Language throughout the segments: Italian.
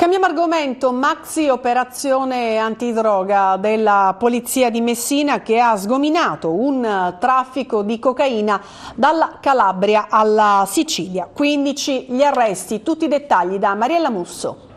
Cambiamo argomento, maxi operazione antidroga della Polizia di Messina che ha sgominato un traffico di cocaina dalla Calabria alla Sicilia. 15 gli arresti, tutti i dettagli da Mariella Musso.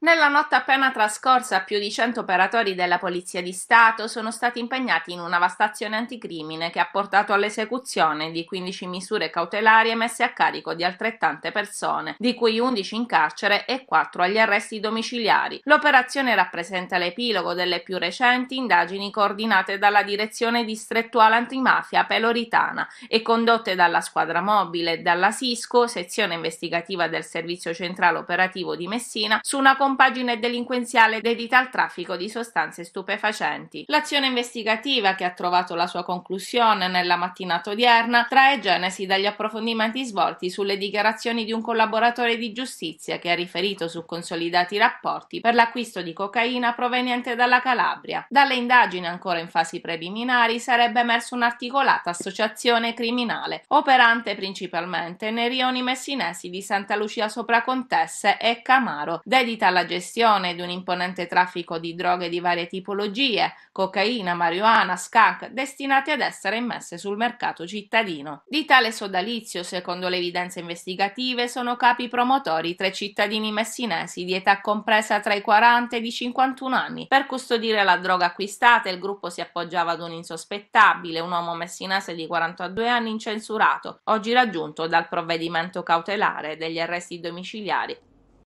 Nella notte appena trascorsa più di 100 operatori della Polizia di Stato sono stati impegnati in una vasta azione anticrimine che ha portato all'esecuzione di 15 misure cautelari emesse a carico di altrettante persone, di cui 11 in carcere e 4 agli arresti domiciliari. L'operazione rappresenta l'epilogo delle più recenti indagini coordinate dalla Direzione Distrettuale Antimafia Peloritana e condotte dalla squadra mobile e dalla SISCO, sezione investigativa del Servizio Centrale Operativo di Messina, su una comp- compagine delinquenziale dedita al traffico di sostanze stupefacenti. L'azione investigativa che ha trovato la sua conclusione nella mattinata odierna trae genesi dagli approfondimenti svolti sulle dichiarazioni di un collaboratore di giustizia che ha riferito su consolidati rapporti per l'acquisto di cocaina proveniente dalla Calabria. Dalle indagini ancora in fasi preliminari sarebbe emersa un'articolata associazione criminale, operante principalmente nei rioni messinesi di Santa Lucia sopra Contesse e Camaro, dedita alla la gestione di un imponente traffico di droghe di varie tipologie, cocaina, marijuana, skunk, destinate ad essere immesse sul mercato cittadino. Di tale sodalizio, secondo le evidenze investigative, sono capi promotori tre cittadini messinesi di età compresa tra i 40 e i 51 anni. Per custodire la droga acquistata, il gruppo si appoggiava ad un insospettabile, un uomo messinese di 42 anni incensurato, oggi raggiunto dal provvedimento cautelare degli arresti domiciliari